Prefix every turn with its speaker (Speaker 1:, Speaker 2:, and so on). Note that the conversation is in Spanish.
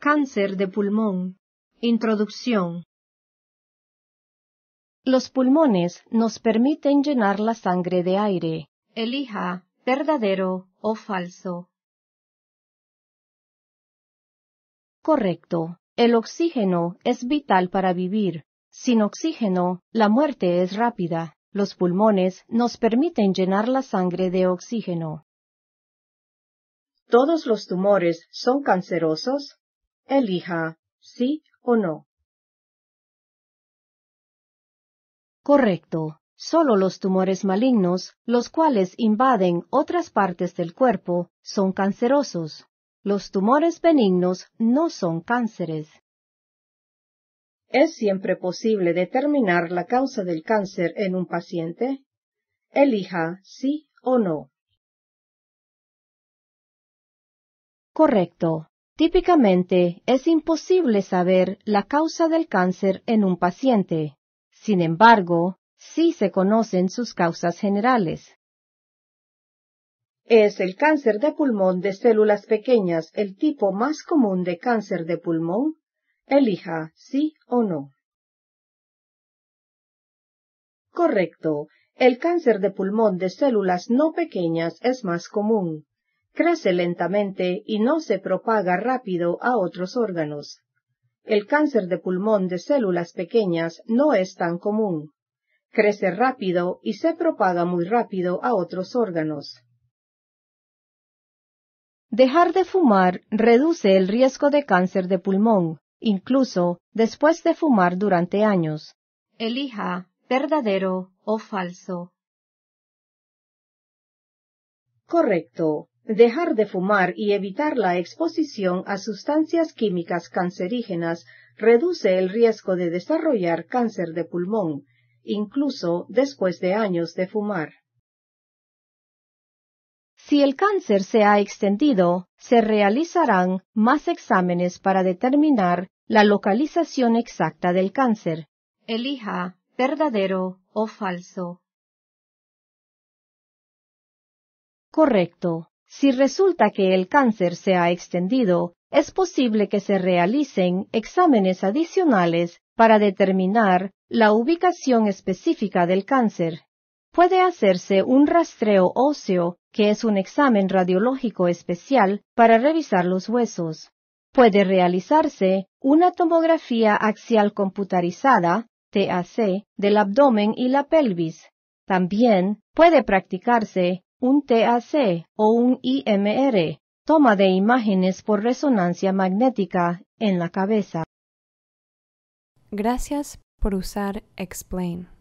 Speaker 1: Cáncer de pulmón. Introducción. Los pulmones nos permiten llenar la sangre de aire.
Speaker 2: Elija verdadero o falso.
Speaker 1: Correcto. El oxígeno es vital para vivir. Sin oxígeno, la muerte es rápida. Los pulmones nos permiten llenar la sangre de oxígeno. ¿Todos los tumores son cancerosos? Elija sí o no. Correcto. Solo los tumores malignos, los cuales invaden otras partes del cuerpo, son cancerosos. Los tumores benignos no son cánceres. ¿Es siempre posible determinar la causa del cáncer en un paciente? Elija sí o no. Correcto. Típicamente es imposible saber la causa del cáncer en un paciente. Sin embargo, sí se conocen sus causas generales. ¿Es el cáncer de pulmón de células pequeñas el tipo más común de cáncer de pulmón? Elija sí o no. Correcto. El cáncer de pulmón de células no pequeñas es más común. Crece lentamente y no se propaga rápido a otros órganos. El cáncer de pulmón de células pequeñas no es tan común. Crece rápido y se propaga muy rápido a otros órganos. Dejar de fumar reduce el riesgo de cáncer de pulmón incluso después de fumar durante años.
Speaker 2: Elija verdadero o falso.
Speaker 1: Correcto. Dejar de fumar y evitar la exposición a sustancias químicas cancerígenas reduce el riesgo de desarrollar cáncer de pulmón, incluso después de años de fumar. Si el cáncer se ha extendido, se realizarán más exámenes para determinar la localización exacta del cáncer.
Speaker 2: Elija verdadero o falso.
Speaker 1: Correcto. Si resulta que el cáncer se ha extendido, es posible que se realicen exámenes adicionales para determinar la ubicación específica del cáncer puede hacerse un rastreo óseo, que es un examen radiológico especial para revisar los huesos. Puede realizarse una tomografía axial computarizada, TAC, del abdomen y la pelvis. También puede practicarse un TAC o un IMR, toma de imágenes por resonancia
Speaker 2: magnética en la cabeza. Gracias por usar Explain.